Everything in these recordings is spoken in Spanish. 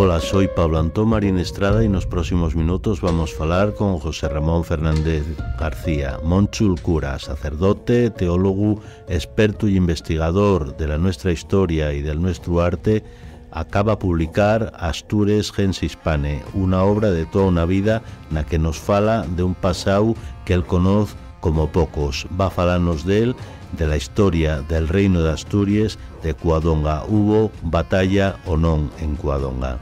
Hola, soy Pablo Antón Marín Estrada y en los próximos minutos vamos a hablar con José Ramón Fernández García, Monchul Cura, sacerdote, teólogo, experto y investigador de la nuestra historia y del nuestro arte, acaba de publicar Astures Gens Hispane, una obra de toda una vida en la que nos fala de un pasado que él conoce como pocos. Va a de él, de la historia del Reino de Asturias de Cuadonga. Hubo batalla o no en Cuadonga.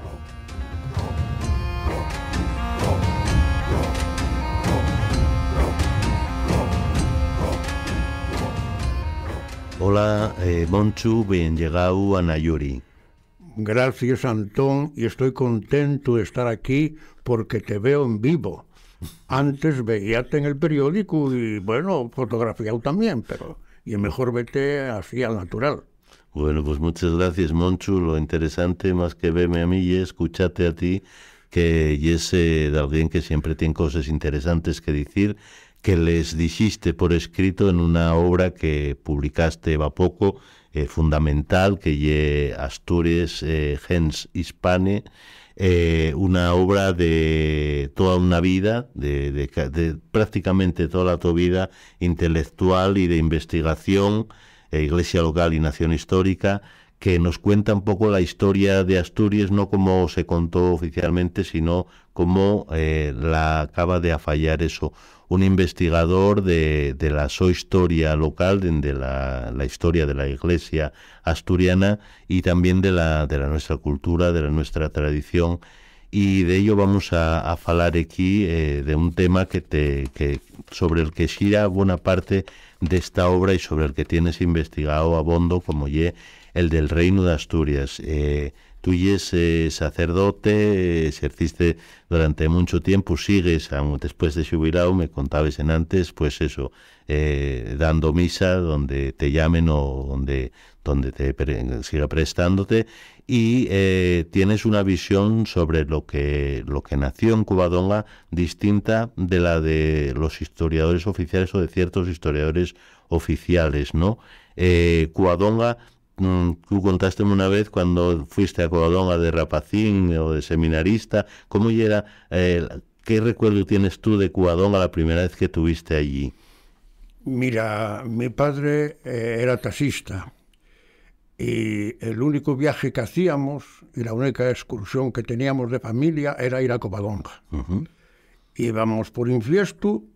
Hola, eh, Monchu, bien llegado a Nayuri. Gracias, Antón, y estoy contento de estar aquí porque te veo en vivo. Antes veíate en el periódico y, bueno, fotografiado también, pero y mejor vete así al natural. Bueno, pues muchas gracias, Monchu. Lo interesante, más que verme a mí, y escucharte a ti, que es ese eh, de alguien que siempre tiene cosas interesantes que decir, que les dijiste por escrito en una obra que publicaste va poco, eh, fundamental, que ye Asturias, eh, Gens Hispane, eh, una obra de toda una vida, de, prácticamente toda tu vida intelectual y de investigación, e iglesia local y nación histórica, que nos cuenta un poco la historia de Asturias, no como se contó oficialmente, sino como eh, la acaba de afallar eso un investigador de, de la so historia local, de, la, historia de la iglesia asturiana y también de la, de la nuestra cultura, de la nuestra tradición. Y de ello vamos a, a aquí eh, de un tema que te, que, sobre el que gira buena parte de esta obra y sobre el que tienes investigado a bondo como yo el del Reino de Asturias. Eh, tú y es sacerdote, eh, ejerciste durante mucho tiempo, sigues, después de jubilado, me contabas en antes, pues eso, eh, dando misa donde te llamen o donde, donde te siga prestándote y tienes una visión sobre lo que, lo que nació en Cubadonga... distinta de la de los historiadores oficiales o de ciertos historiadores oficiales, ¿no? Eh, Mm, tú contaste una vez cuando fuiste a Covadonga de rapacín eh, o de seminarista, ¿cómo era, eh, qué recuerdo tienes tú de Covadonga la primera vez que tuviste allí? Mira, mi padre eh, era taxista y el único viaje que hacíamos y la única excursión que teníamos de familia era ir a Covadonga. Íbamos por Infiestu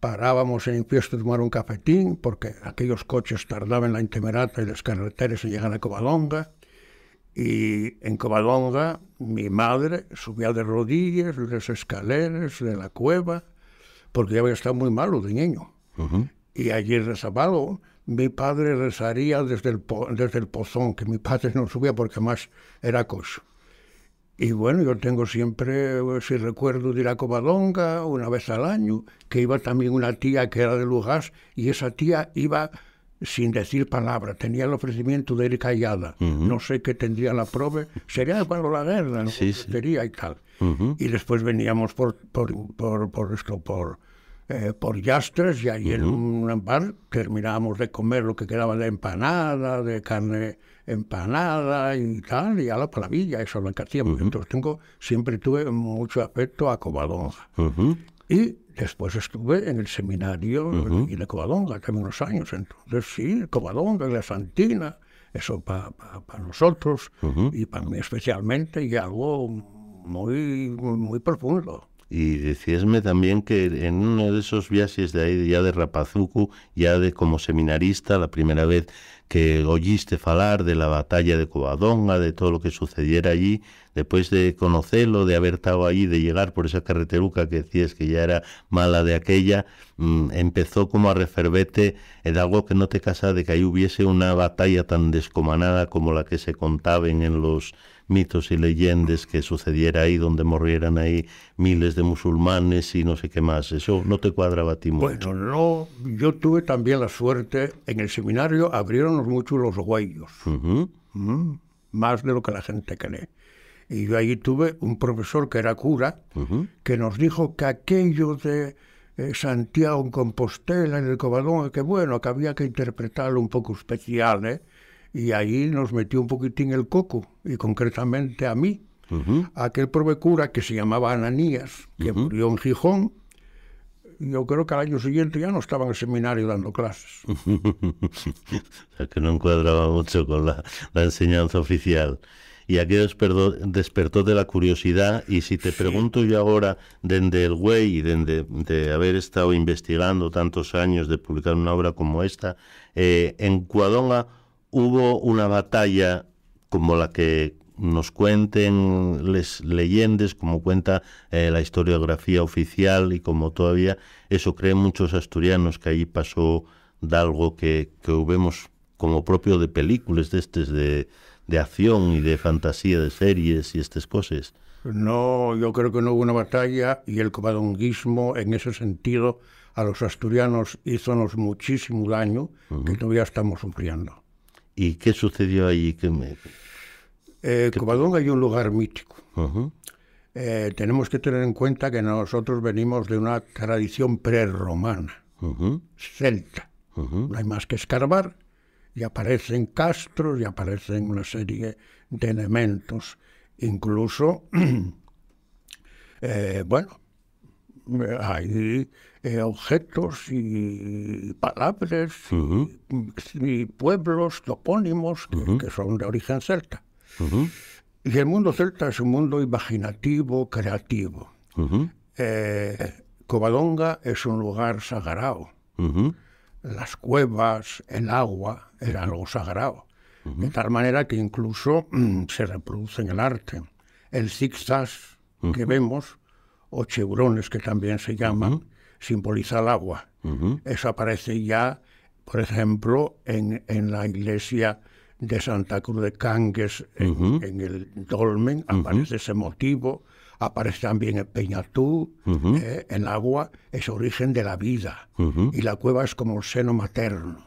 parábamos en fiesta a tomar un cafetín, porque aquellos coches tardaban la intemerata y las carreteras en llegar a Covadonga. Y en Covadonga mi madre subía de rodillas las escaleras de la cueva, porque ya había estado muy malo de niño. Y allí rezaba algo. Mi padre rezaría desde el, desde el pozón, que mi padre no subía porque más era coche. Y bueno, yo tengo siempre, eh, si recuerdo, de la Covadonga, una vez al año, que iba también una tía que era de Lugas, y esa tía iba sin decir palabra, tenía el ofrecimiento de ir callada. No sé qué tendría la prove, sería cuando la guerra, ¿no? Sí, y tal. Y después veníamos por, por, esto, por, eh, por Yastres, y ahí en un bar terminábamos de comer lo que quedaba de empanada, de carne empanada y tal, y a la palavilla, eso lo encantía. tengo, siempre tuve mucho afecto a Covadonga. Y después estuve en el seminario y de Covadonga, también unos años. Entonces sí, Covadonga, la Santina, eso para nosotros y para mí especialmente, y algo muy, muy profundo. Y decíasme también que en uno de esos viajes de ahí, ya de Rapazuku, ya de como seminarista, la primera vez que oíste falar de la batalla de Covadonga, de todo lo que sucediera allí, después de conocerlo, de haber estado allí, de llegar por esa carreteruca que decías que ya era mala de aquella, mm, empezó como a refervete el algo que no te casa de que ahí hubiese una batalla tan descomanada como la que se contaban en los mitos y leyendas que sucediera ahí, donde morrieran ahí miles de musulmanes y no sé qué más. Eso no te cuadraba a ti Bueno, no, yo tuve también la suerte, en el seminario abrieron mucho los huellos, mm, más de lo que la gente cree. Y yo ahí tuve un profesor que era cura, que nos dijo que aquello de... Eh, Santiago en Compostela, en el Covadón, que bueno, que había que interpretarlo un poco especial, ¿eh? y ahí nos metió un poquitín el coco, y concretamente a mí, a aquel provecura que se llamaba Ananías, que murió en Gijón. Yo creo que al año siguiente ya no estaba en el seminario dando clases. o sea, que no encuadraba mucho con la, enseñanza oficial y aquello despertó de la curiosidad. Y si te pregunto yo ahora, desde el güey y desde de haber estado investigando tantos años de publicar una obra como esta, eh, en Cuadonga hubo una batalla como la que nos cuenten les leyendas, como cuenta eh, la historiografía oficial y como todavía eso creen muchos asturianos que allí pasó de algo que, que vemos como propio de películas de de, acción y de fantasía de series y estas cosas. No, yo creo que no hubo una batalla y el comadonguismo en ese sentido a los asturianos hizo muchísimo daño que todavía estamos sufriendo. ¿Y qué sucedió allí? ¿Qué me... Eh, hay un lugar mítico. Eh, tenemos que tener en cuenta que nosotros venimos de una tradición prerromana, celta. No hay más que escarbar y aparecen castros y aparecen una serie de elementos. Incluso, eh, bueno, hay eh, objetos y palabras y, pueblos topónimos que, son de origen celta. Y el mundo celta es un mundo imaginativo, creativo. Eh, Covadonga es un lugar sagrado. Las cuevas, el agua, era algo sagrado. De tal manera que incluso mm, se reproduce en el arte. El zigzag que vemos o cheurones que también se llaman, simboliza el agua. Eso aparece ya, por ejemplo, en, la iglesia de Santa Cruz de Cangues, en, el dolmen, aparece ese motivo, aparece también en Peñatú, el eh, agua es origen de la vida, y la cueva es como el seno materno.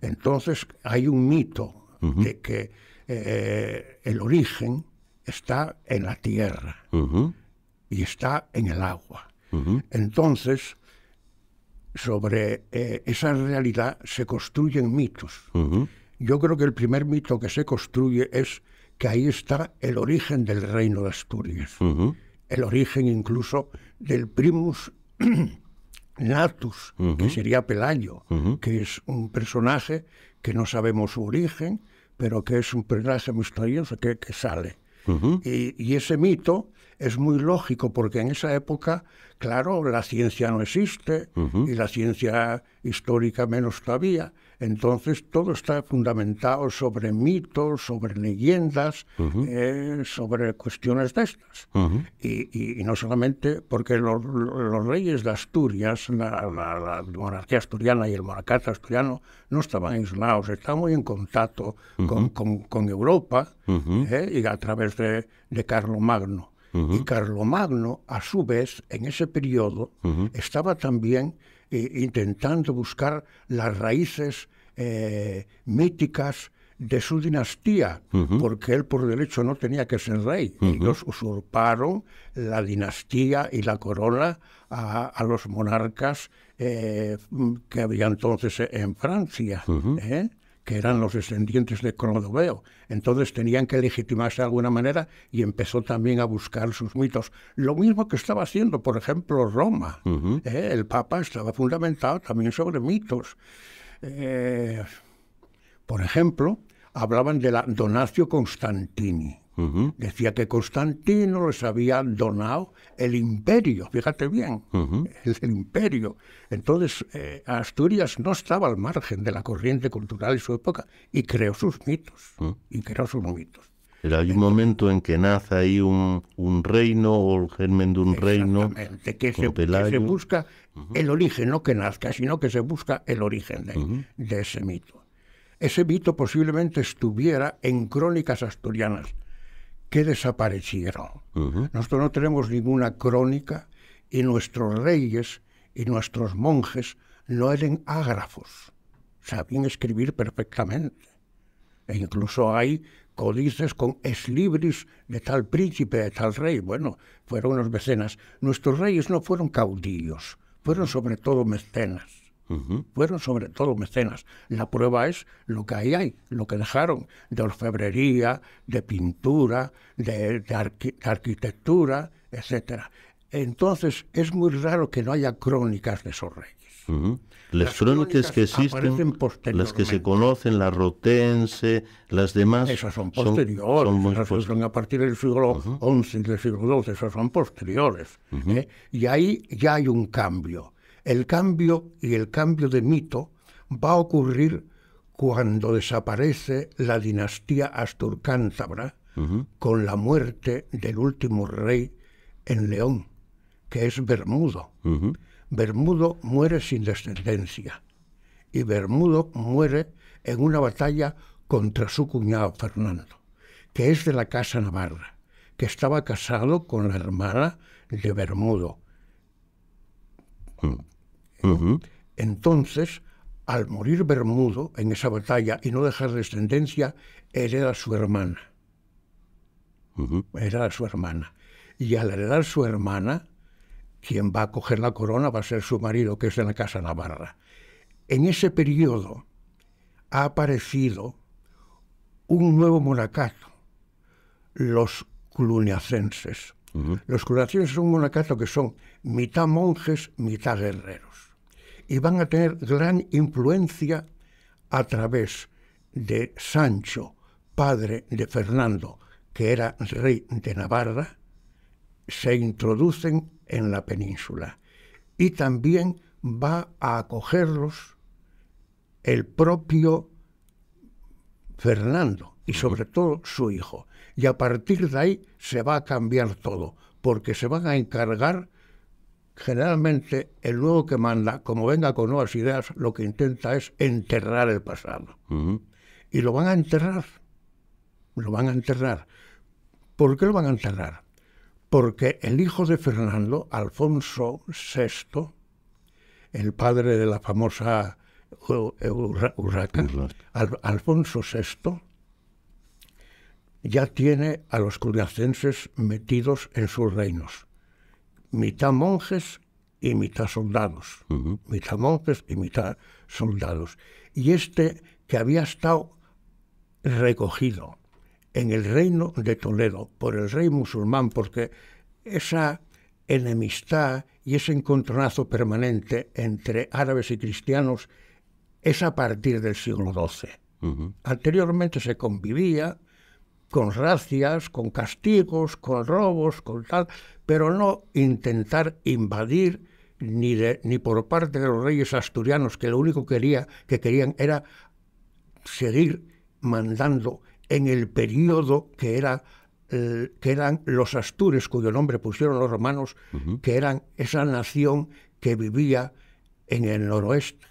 Entonces hay un mito de que eh, el origen está en la tierra y está en el agua. Entonces, sobre eh, esa realidad se construyen mitos. Yo creo que el primer mito que se construye es que ahí está el origen del reino de Asturias, el origen incluso del primus natus, que sería Pelayo, que es un personaje que no sabemos su origen, pero que es un personaje misterioso que, sale. y ese mito es muy lógico porque en esa época, claro, la ciencia no existe y la ciencia histórica menos todavía. Entonces todo está fundamentado sobre mitos, sobre leyendas, eh, sobre cuestiones de estas. y, no solamente porque los, reyes de Asturias, la, monarquía asturiana y el monarcato asturiano no estaban aislados, estaban muy en contacto con, Europa eh, y a través de, de Carlo Magno. Y Carlomagno, a su vez, en ese periodo, estaba también eh, intentando buscar las raíces eh, míticas de su dinastía, porque él por derecho no tenía que ser rey. Ellos usurparon la dinastía y la corona a, los monarcas eh, que había entonces en Francia que eran los descendientes de Clodoveo. Entonces tenían que legitimarse de alguna manera y empezó también a buscar sus mitos. Lo mismo que estaba haciendo, por ejemplo, Roma. Eh, el Papa estaba fundamentado también sobre mitos. Eh, por ejemplo, hablaban de la Donatio Constantini. Decía que Constantino les había donado el imperio, fíjate bien, el, imperio. Entonces, eh, Asturias no estaba al margen de la corriente cultural de su época y creó sus mitos, y creó sus mitos. Pero hay un momento en que nace ahí un, reino o el germen de un reino. Que se, se busca el origen, no que nazca, sino que se busca el origen de ese mito. Ese mito posiblemente estuviera en crónicas asturianas que desaparecieron. Nosotros no tenemos ninguna crónica y nuestros reyes y nuestros monjes no eran ágrafos, sabían escribir perfectamente. E incluso hay códices con es libris de tal príncipe, de tal rey. Bueno, fueron unos mecenas. Nuestros reyes no fueron caudillos, fueron sobre todo mecenas. Fueron sobre todo mecenas. La prueba es lo que ahí hay, lo que dejaron de orfebrería, de pintura, de, arquitectura, etc. Entonces es muy raro que no haya crónicas de esos reyes. Las, crónicas, que existen, las que se conocen, la rotense, las demás... Esas son posteriores, son, pues a partir del siglo del siglo XII, esas son posteriores. ¿eh? Y ahí ya hay un cambio el cambio y el cambio de mito va a ocurrir cuando desaparece la dinastía asturcántabra con la muerte del último rey en León, que es Bermudo. Bermudo muere sin descendencia y Bermudo muere en una batalla contra su cuñado Fernando, que es de la Casa Navarra, que estaba casado con la hermana de Bermudo. Mm. Entonces, al morir Bermudo en esa batalla y no dejar descendencia, hereda su hermana. su hermana. Y al heredar su hermana, quien va a coger la corona va a ser su marido, que es de la Casa Navarra. En ese periodo ha aparecido un nuevo monacato, los cluniacenses. Los cluniacenses son un monacato que son mitad monjes, mitad guerreros y van a tener gran influencia a través de Sancho, padre de Fernando, que era rey de Navarra, se introducen en la península y también va a acogerlos el propio Fernando y sobre todo su hijo. Y a partir de ahí se va a cambiar todo, porque se van a encargar generalmente el nuevo que manda, como venga con nuevas ideas, lo que intenta es enterrar el pasado. Y lo van a enterrar. Lo van a enterrar. ¿Por qué lo van a enterrar? Porque el hijo de Fernando, Alfonso VI, el padre de la famosa Urraca, Alfonso VI, ya tiene a los curiacenses metidos en sus reinos mitad monjes y mitad soldados. Mitad monjes y mitad soldados. Y este que había estado recogido en el reino de Toledo por el rey musulmán, porque esa enemistad y ese encontronazo permanente entre árabes y cristianos es a partir del siglo XII. Anteriormente se convivía, con racias, con castigos, con robos, con tal, pero no intentar invadir ni, de, ni por parte de los reyes asturianos, que lo único quería, que querían era seguir mandando en el periodo que era eh, que eran los astures, cuyo nombre pusieron los romanos, que eran esa nación que vivía en el noroeste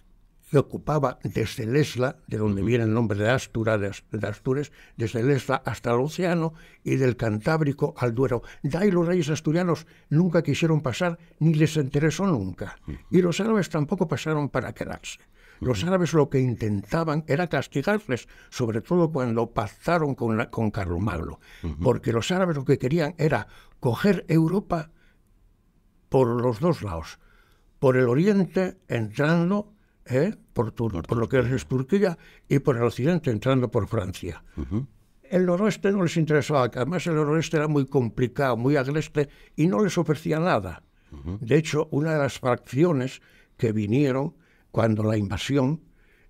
ocupaba desde Lesla, de donde viene el nombre de, Asturias, de, desde Lesla hasta el océano y del Cantábrico al Duero. De ahí los reyes asturianos nunca quisieron pasar ni les interesó nunca. Y los árabes tampoco pasaron para quedarse. Los árabes lo que intentaban era castigarles, sobre todo cuando pasaron con, con Carlomagno, porque los árabes lo que querían era coger Europa por los dos lados, por el oriente entrando ¿eh? por, turno, por, lo que es Turquía y por el occidente entrando por Francia. El noroeste no les interesaba, además el noroeste era muy complicado, muy agreste y no les ofrecía nada. De hecho, una de las fracciones que vinieron cuando la invasión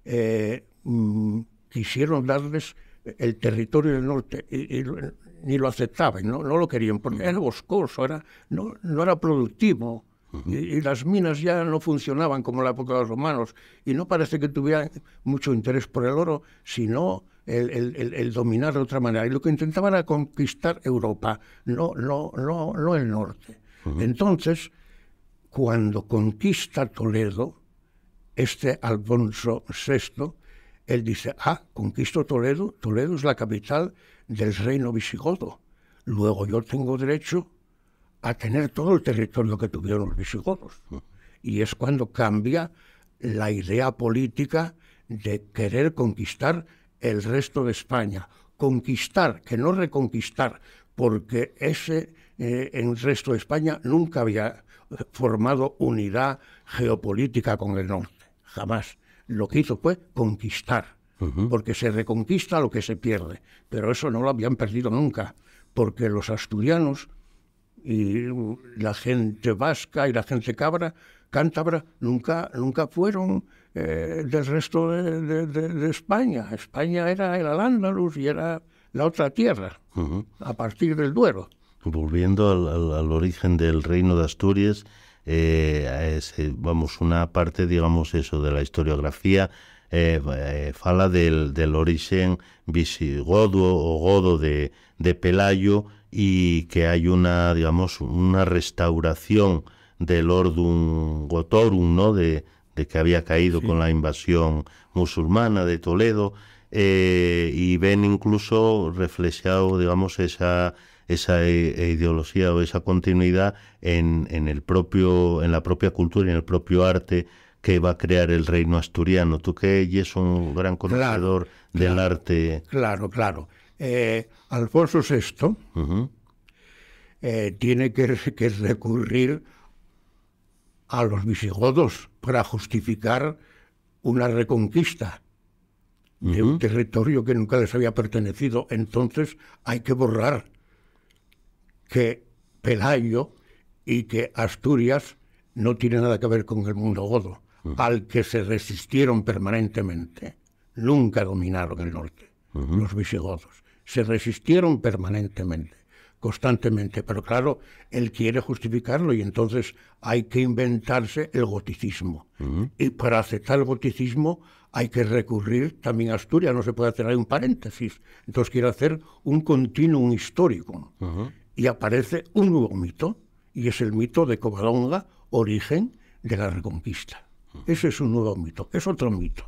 eh, mm, quisieron darles el territorio del norte y, ni lo aceptaban, no, lo querían, porque era boscoso, era, no, no era productivo. Y, las minas ya no funcionaban como en la época de los romanos. Y no parece que tuvieran mucho interés por el oro, sino el, dominar de otra manera. Y lo que intentaban era conquistar Europa, no, no, no, el norte. Entonces, cuando conquista Toledo, este Alfonso VI, él dice, ah, conquisto Toledo, Toledo es la capital del reino visigodo. Luego yo tengo derecho a tener todo el territorio que tuvieron los visigodos. Y es cuando cambia la idea política de querer conquistar el resto de España. Conquistar, que no reconquistar, porque ese eh, el resto de España nunca había eh, formado unidad geopolítica con el norte, jamás. Lo que hizo fue conquistar, porque se reconquista lo que se pierde, pero eso no lo habían perdido nunca, porque los asturianos y la gente vasca y la gente cabra, cántabra nunca, nunca fueron eh, del resto de, España. España era el Al-Ándalus y era la otra tierra, a partir del Duero. Volviendo al, origen del reino de Asturias, eh, eh, vamos, una parte, digamos, eso de la historiografía eh, fala del, del origen visigodo o godo de, de Pelayo y que hay una, digamos, una restauración del ordum gotorum, ¿no? De, que había caído con la invasión musulmana de Toledo, eh, y ven incluso reflejado, digamos, esa, esa ideología o esa continuidad en, en, el propio, en la propia cultura y en el propio arte que va a crear el reino asturiano. Tú que eres un gran conocedor del arte. Claro, claro. Eh, Alfonso VI eh, tiene que, recurrir a los visigodos para justificar una reconquista de un territorio que nunca les había pertenecido. Entonces hay que borrar que Pelayo y que Asturias no tiene nada que ver con el mundo godo, al que se resistieron permanentemente. Nunca dominaron el norte, los visigodos se resistieron permanentemente, constantemente, pero claro, él quiere justificarlo y entonces hay que inventarse el goticismo. Y para aceptar el goticismo hay que recurrir también a Asturias, no se puede hacer ahí un paréntesis, entonces quiere hacer un continuum histórico. Y aparece un nuevo mito, y es el mito de Covadonga, origen de la Reconquista. Ese es un nuevo mito, es otro mito.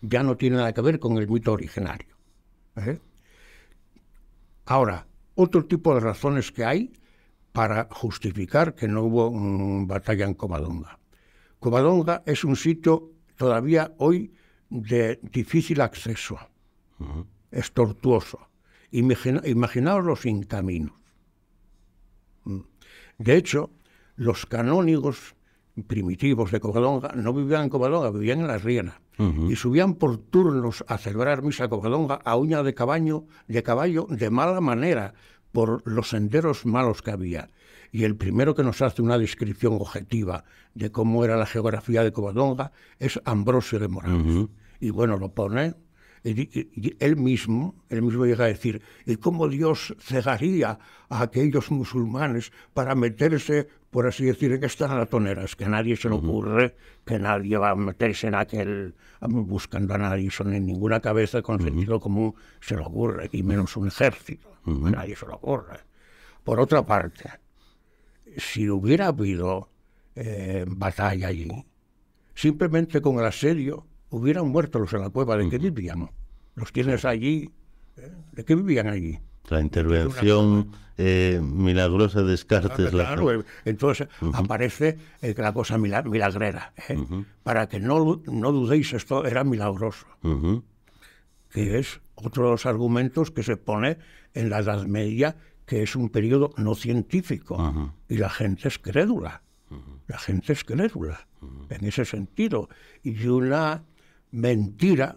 Ya no tiene nada que ver con el mito originario. ¿eh? Ahora, otro tipo de razones que hay para justificar que no hubo mm, batalla en Covadonga. Covadonga es un sitio todavía hoy de difícil acceso, es tortuoso. Imaginaos los sin caminos. Mm. De hecho, los canónigos primitivos de Covadonga no vivían en Covadonga, vivían en Las Rienas. Y subían por turnos a celebrar misa Covadonga a uña de caballo, de caballo de mala manera, por los senderos malos que había. Y el primero que nos hace una descripción objetiva de cómo era la geografía de Covadonga es Ambrosio de Morales. Y bueno, lo pone él mismo, él mismo llega a decir, ¿y cómo Dios cegaría a aquellos musulmanes para meterse por así decir, en estas ratoneras, que nadie se le ocurre, que nadie va a meterse en aquel, buscando a nadie, son en ninguna cabeza con sentido común se le ocurre, y menos un ejército, nadie se lo ocurre. Por otra parte, si hubiera habido eh, batalla allí, simplemente con el asedio hubieran muerto los en la cueva, ¿de qué vivían? Los tienes allí, eh, ¿de qué vivían allí? La intervención eh, milagrosa de Descartes. Ah, claro, entonces aparece eh, la cosa milagrera. Eh. Para que no, dudéis, esto era milagroso. Que es otro de los argumentos que se pone en la Edad Media, que es un periodo no científico. Y la gente es crédula. La gente es crédula en ese sentido. Y una mentira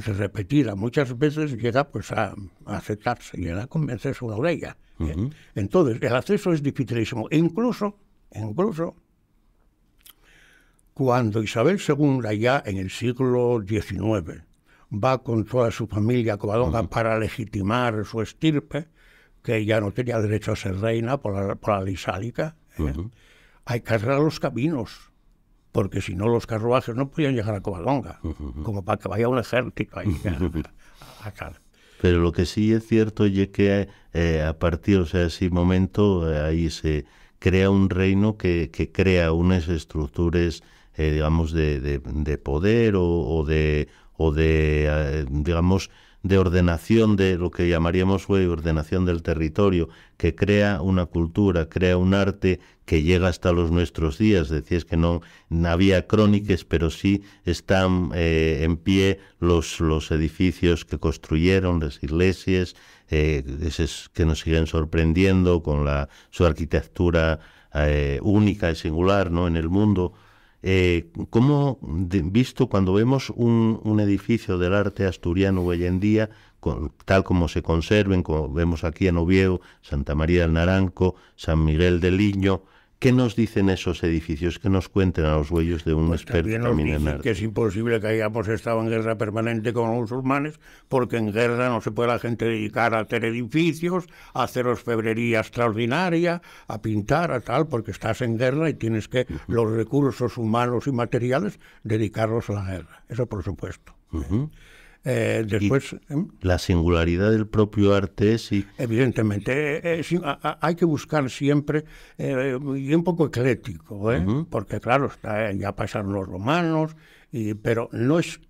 se repetida muchas veces llega pues a, aceptarse, llega a convencerse una oreja. Entonces, el acceso es dificilísimo. E incluso, incluso, cuando Isabel II, ya en el siglo XIX, va con toda su familia a Covadonga para legitimar su estirpe, que ya no tenía derecho a ser reina por la, por la lisálica, ¿eh? hay que arreglar los caminos porque si no los carruajes no podían llegar a Covadonga, como para que vaya un ejército ahí Pero lo que sí es cierto es que eh, a partir de ese momento eh, ahí se crea un reino que, crea unas estructuras, eh, digamos, de, poder o, de, o de digamos, de ordenación de lo que llamaríamos hoy ordenación del territorio, que crea una cultura, crea un arte que llega hasta los nuestros días. Decías que no, había crónicas, pero sí están eh, en pie los, los edificios que construyeron, las iglesias, eh, que nos siguen sorprendiendo con la, su arquitectura eh, única y singular ¿no? en el mundo. Eh, ¿Cómo, visto cuando vemos un, edificio del arte asturiano hoy en día, tal como se conserven, como vemos aquí en Oviedo, Santa María del Naranco, San Miguel del Liño, ¿Qué nos dicen esos edificios? que nos cuenten a los huellos de un pues experto también que es imposible que hayamos estado en guerra permanente con los musulmanes, porque en guerra no se puede la gente dedicar a hacer edificios, a hacer orfebrería extraordinaria, a pintar, a tal, porque estás en guerra y tienes que los recursos humanos y materiales dedicarlos a la guerra. Eso por supuesto. Eh, después, em, La singularidad del propio arte es... Evidentemente, eh, eh, hay que buscar siempre, y un poco eclético, porque claro, está, ya pasaron los romanos, y, pero no es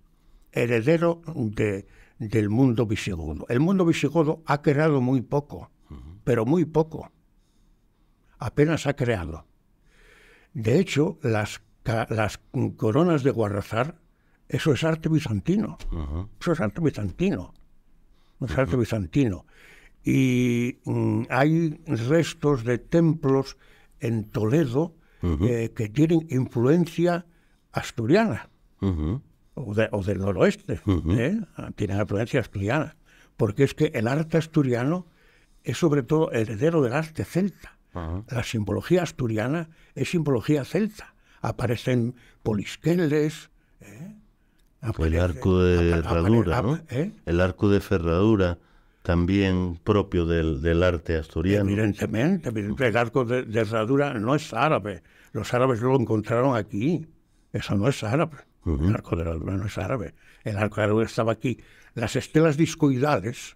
heredero de, del mundo visigodo. El mundo visigodo ha creado muy poco, pero muy poco. Apenas ha creado. De hecho, las, las coronas de Guarrazar eso es arte bizantino. Eso es arte bizantino. Es arte bizantino. Y mm, hay restos de templos en Toledo eh, que tienen influencia asturiana o, del noroeste. ¿eh? Ah, tienen influencia asturiana. Porque es que el arte asturiano es sobre todo heredero del arte celta. La simbología asturiana es simbología celta. Aparecen polisqueles. ¿eh? el arco de herradura, ¿eh? El arco de ferradura también propio del, arte asturiano. Evidentemente, el arco de, herradura no es árabe. Los árabes lo encontraron aquí. Eso no es árabe. El arco de herradura no es árabe. El arco de herradura estaba aquí. Las estelas discoidales,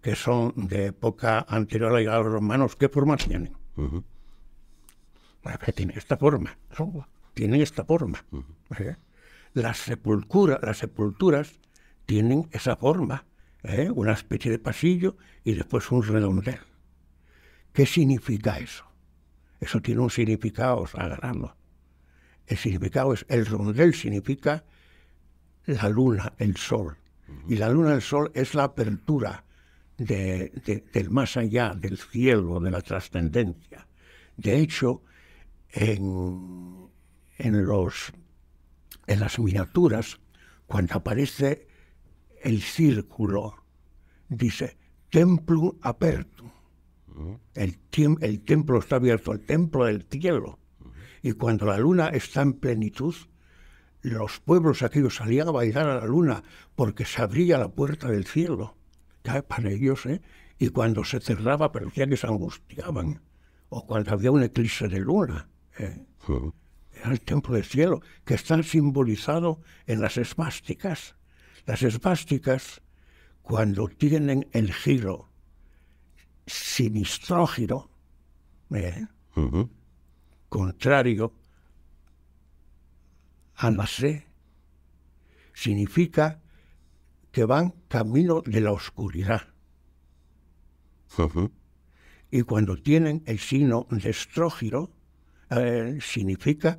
que son de época anterior a los romanos, ¿qué forma tienen? Pues, tienen esta forma. Tienen esta forma. Las, las sepulturas tienen esa forma, ¿eh? una especie de pasillo y después un redondel. ¿Qué significa eso? Eso tiene un significado sagrado. El significado es, el redondel significa la luna, el sol. Y la luna, el sol es la apertura del más allá, del cielo, de la trascendencia. De hecho, en, en los en las miniaturas, cuando aparece el círculo, dice templo aperto. El, templo está abierto, el templo del cielo. Y cuando la luna está en plenitud, los pueblos aquellos salían a bailar a la luna porque se abría la puerta del cielo. Ya para ellos, ¿eh? Y cuando se cerraba parecía que se angustiaban. O cuando había un eclipse de luna. ¿eh? al templo del cielo, que está simbolizado en las esmásticas Las esmásticas cuando tienen el giro sinistrógiro, ¿eh? contrario a la C, significa que van camino de la oscuridad. Y cuando tienen el signo de estrógiro, eh, significa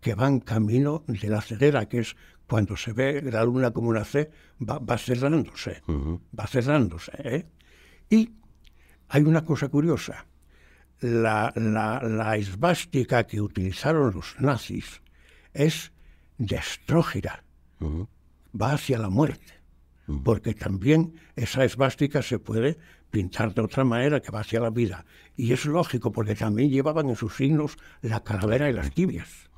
que van camino de la cerera, que es cuando se ve la luna como una C, va, cerrándose, va cerrándose. ¿eh? Y hay una cosa curiosa, la, la, esvástica que utilizaron los nazis es de va hacia la muerte, porque también esa esvástica se puede pintar de otra manera que va hacia la vida. Y es lógico, porque también llevaban en sus signos la calavera y las tibias.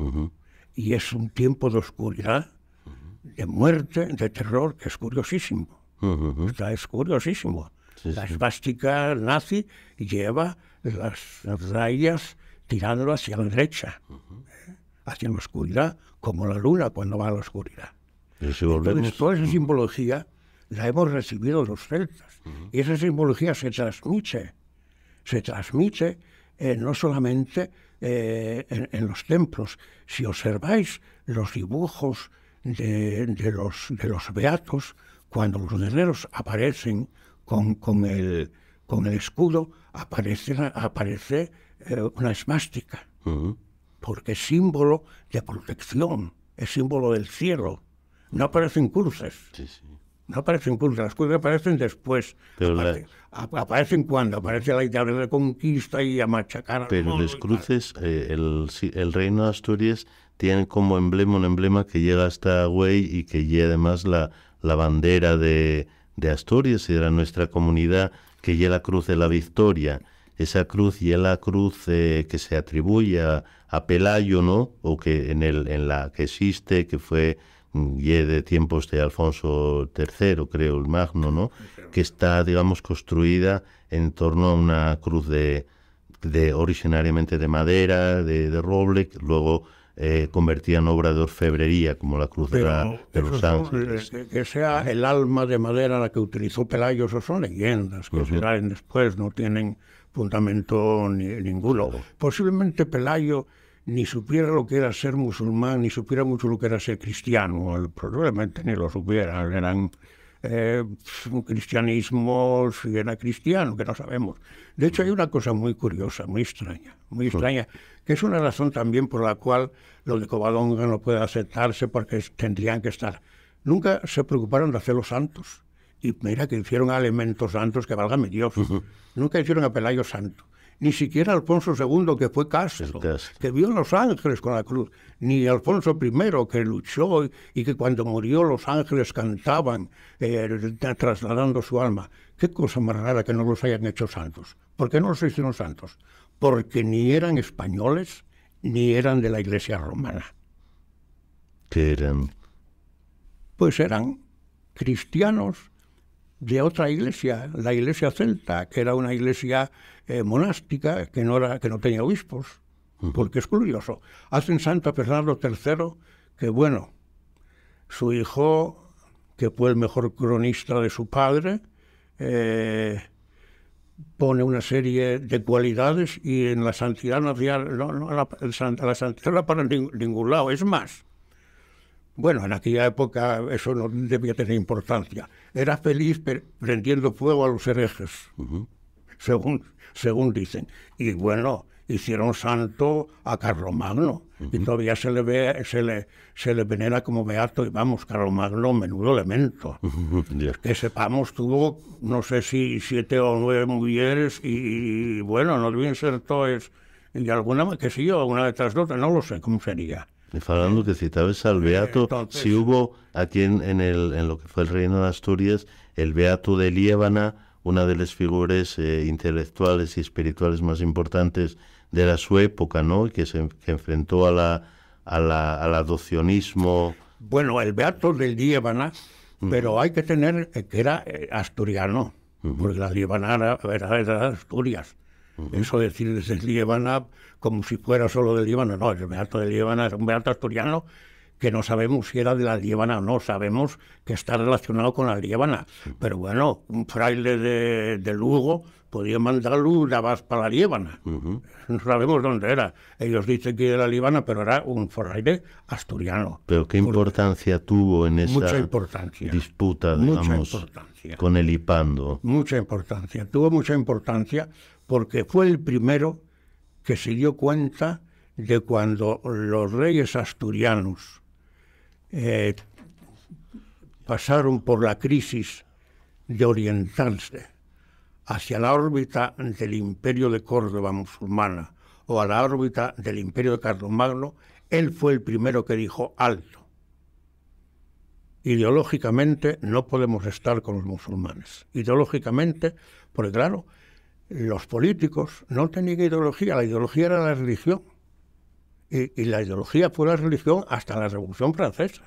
Y es un tiempo de oscuridad, de muerte, de terror, que es curiosísimo. es curiosísimo. la esvástica nazi lleva las rayas tirándolo hacia la derecha, hacia la oscuridad, como la luna cuando va a la oscuridad. Entonces, toda esa simbología la hemos recibido los celtas. Y esa simbología se transmite, se transmite eh, no solamente eh, en, los templos. Si observáis los dibujos de, los, de los beatos, cuando los guerreros aparecen con, con, el, con el escudo, aparece, aparece eh, una esmástica, porque es símbolo de protección, es símbolo del cielo. No aparecen cruces. Sí, sí. No aparecen cruces, las cruces aparecen después. Pero aparecen, cuando aparece la idea de conquista y a machacar. Pero las cruces, eh, el, reino de Asturias tiene como emblema un emblema que llega hasta Güey y que lleva además la, la bandera de, Asturias y de nuestra comunidad, que lleva la cruz de la victoria. Esa cruz y la cruz eh, que se atribuye a, Pelayo, ¿no? O que en, el, en la que existe, que fue y de tiempos de Alfonso III, creo, el Magno, ¿no? que está, digamos, construida en torno a una cruz de, originariamente de madera, de, roble, que luego eh, convertida en obra de orfebrería, como la cruz de, los ángeles. Eh, que sea el alma de madera la que utilizó Pelayo, eso son leyendas que se traen después, no tienen fundamento ni, ninguno. Posiblemente Pelayo ni supiera lo que era ser musulmán, ni supiera mucho lo que era ser cristiano. Probablemente ni lo supiera, Eran eh, cristianismo, si era cristiano, que no sabemos. De hecho, hay una cosa muy curiosa, muy extraña, muy extraña, que es una razón también por la cual los de Covadonga no pueden aceptarse porque tendrían que estar. Nunca se preocuparon de hacer los santos. Y mira que hicieron a elementos santos, que valga mi Dios. Nunca hicieron a Pelayo santo ni siquiera Alfonso II, que fue Castro, que vio los ángeles con la cruz, ni Alfonso I, que luchó y, que cuando murió los ángeles cantaban, eh, trasladando su alma. Qué cosa más rara que no los hayan hecho santos. ¿Por qué no los hicieron santos? Porque ni eran españoles, ni eran de la Iglesia romana. ¿Qué eran? Pues eran cristianos de otra iglesia, la iglesia celta, que era una iglesia eh, monástica que no, era, que no tenía obispos, porque es curioso. Hacen Santo Fernando III, que bueno, su hijo, que fue el mejor cronista de su padre, eh, pone una serie de cualidades y en la santidad no, no, no la, la santidad no la para ningún lado. Es más, bueno, en aquella época eso no debía tener importancia. Era feliz prendiendo fuego a los herejes, según, según dicen. Y bueno, hicieron santo a Carlomagno Magno y todavía se le se le, se le venera como beato y vamos, Carlomagno, menudo elemento. Que sepamos, tuvo no sé si siete o nueve mujeres y, bueno, no lo ser es de alguna que sí o una detrás de otra, no lo sé cómo sería. Falando que citabas al Beato, si hubo aquí en, el, en lo que fue el Reino de Asturias, el Beato de Liébana, una de las figuras eh, intelectuales y espirituales más importantes de la su época, ¿no? Que se enfrentó a la, a la, al adocionismo Bueno, el Beato de Liébana, pero hay que tener eh, que era eh, asturiano, porque la Liébana era de Asturias. Eso de decir desde Líbana como si fuera solo de Líbano, no, el beato de Líbana es un beato asturiano que no sabemos si era de la Líbana o no, sabemos que está relacionado con la Líbana. Pero bueno, un fraile de, de Lugo podía mandar una para para Líbana. No sabemos dónde era. Ellos dicen que era Líbana, pero era un forraire asturiano. Pero qué importancia tuvo en esa disputa, mucha importancia, con el Ipando. Mucha importancia. Tuvo mucha importancia porque fue el primero que se dio cuenta de cuando los reyes asturianos eh, pasaron por la crisis de orientarse hacia la órbita del imperio de Córdoba musulmana o a la órbita del imperio de Carlomagno, él fue el primero que dijo alto. Ideológicamente no podemos estar con los musulmanes. Ideológicamente, porque claro, los políticos no tenían ideología, la ideología era la religión. Y, la ideología fue la religión hasta la Revolución Francesa.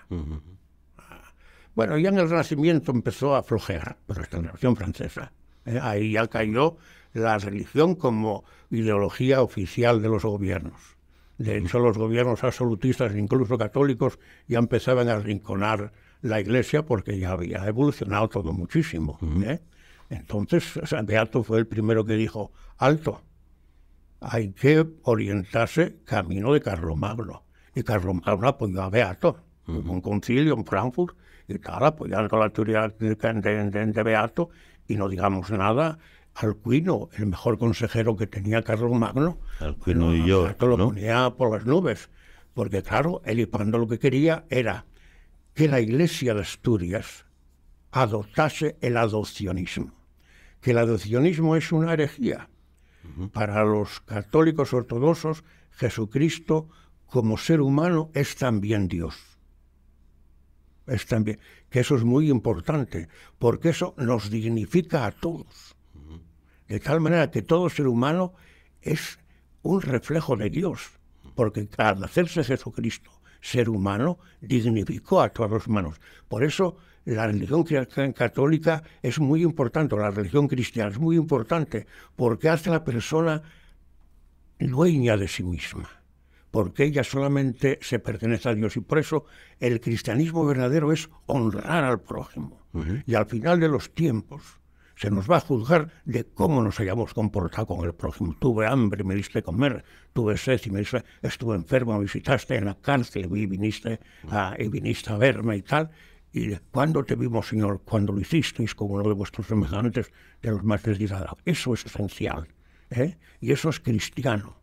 Ah, bueno, ya en el Renacimiento empezó a flojear, pero hasta la Revolución Francesa. Eh, ahí ya cayó la religión como ideología oficial de los gobiernos. De hecho, los gobiernos absolutistas, incluso católicos, ya empezaban a arrinconar la iglesia porque ya había evolucionado todo muchísimo. ¿eh? Entonces, San Beato fue el primero que dijo, alto, hay que orientarse camino de Carlomagno. Y Carlomagno apoyó a Beato, un concilio en Frankfurt y tal, apoyando la teoría de Beato, y no digamos nada, Alcuino, el mejor consejero que tenía Carlos Magno, yo, lo ponía por las nubes, porque claro, él y Pando lo que quería era que la Iglesia de Asturias adoptase el adopcionismo, que el adopcionismo es una herejía. Para los católicos ortodoxos, Jesucristo como ser humano es también Dios también, que eso es muy importante, porque eso nos dignifica a todos. De tal manera que todo ser humano es un reflejo de Dios, porque al hacerse Jesucristo ser humano, dignificó a todos los humanos. Por eso la religión católica es muy importante, la religión cristiana es muy importante, porque hace a la persona dueña de sí misma porque ella solamente se pertenece a Dios. Y por eso el cristianismo verdadero es honrar al prójimo. Y al final de los tiempos se nos va a juzgar de cómo nos hayamos comportado con el prójimo. Tuve hambre, me diste comer, tuve sed y me diste, estuve enfermo, visitaste en la cárcel y viniste a, verme y tal. Y cuando te vimos, Señor, cuando lo hicisteis como uno de vuestros semejantes de los más desdichados. Eso es esencial. ¿eh? Y eso es cristiano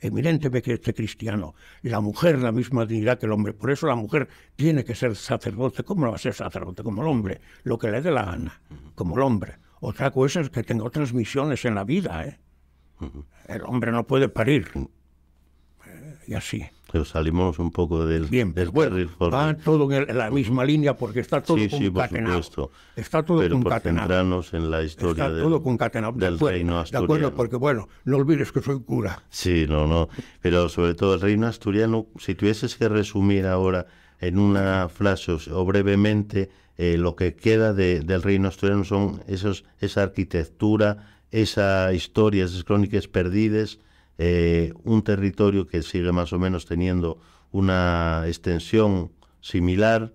este cristiano. La mujer, la misma dignidad que el hombre. Por eso la mujer tiene que ser sacerdote. ¿Cómo no va a ser sacerdote? Como el hombre. Lo que le dé la gana. Como el hombre. Otra cosa es que tenga otras misiones en la vida. ¿eh? El hombre no puede parir. Mm y así. Pero salimos un poco del, Bien, pues Va todo en, la misma línea porque está todo sí, concatenado. Sí, por está todo Pero Por en la historia del, reino asturiano. De acuerdo, porque bueno, no olvides que soy cura. Sí, no, no. Pero sobre todo el reino asturiano, si tuvieses que resumir ahora en una frase o brevemente eh, lo que queda del reino asturiano son esos, esa arquitectura, esa historia, esas crónicas perdidas eh, un territorio que sigue más o menos teniendo una extensión similar.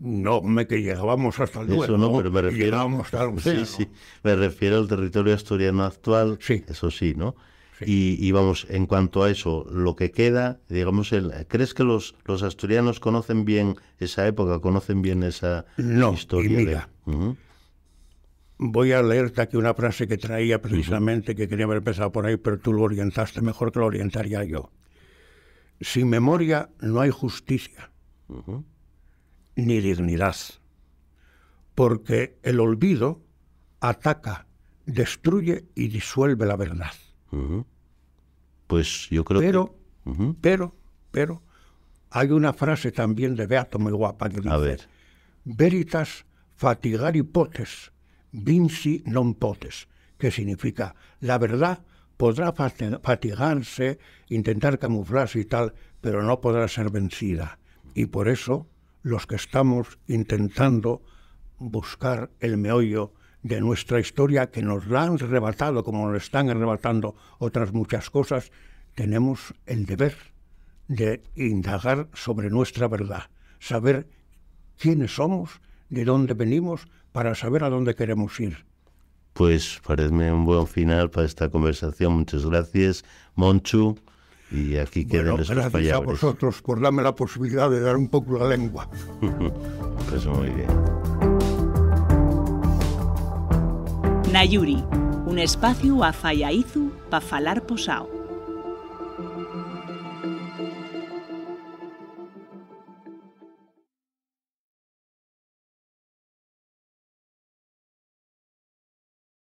No, me que llegábamos hasta el Duero. no, pero me refiero, sí, sí, me refiero al territorio asturiano actual, eso sí, ¿no? Y, vamos, en cuanto a eso, lo que queda, digamos, el, ¿crees que los, los asturianos conocen bien esa época, conocen bien esa historia? mira, Voy a leerte aquí una frase que traía precisamente, que quería haber empezado por ahí, pero tú lo orientaste mejor que lo orientaría yo. Sin memoria no hay justicia, ni dignidad, porque el olvido ataca, destruye y disuelve la verdad. Pues yo creo pero, que... Pero, pero, hay una frase también de Beato muy guapa que dice, a ver. veritas fatigar hipótesis vinci non potes, que significa la verdad podrá fatigarse, intentar camuflarse y tal, pero no podrá ser vencida. Y por eso los que estamos intentando buscar el meollo de nuestra historia que nos la han arrebatado, como nos están arrebatando otras muchas cosas, tenemos el deber de indagar sobre nuestra verdad, saber quiénes somos, de dónde venimos, para saber a dónde queremos ir. Pues parece un buen final para esta conversación. Muchas gracias, Monchu. Y aquí quedan bueno, gracias a vosotros por darme la posibilidad de dar un poco la lengua. pues muy bien. Nayuri, un espacio a Fayaizu para falar posao.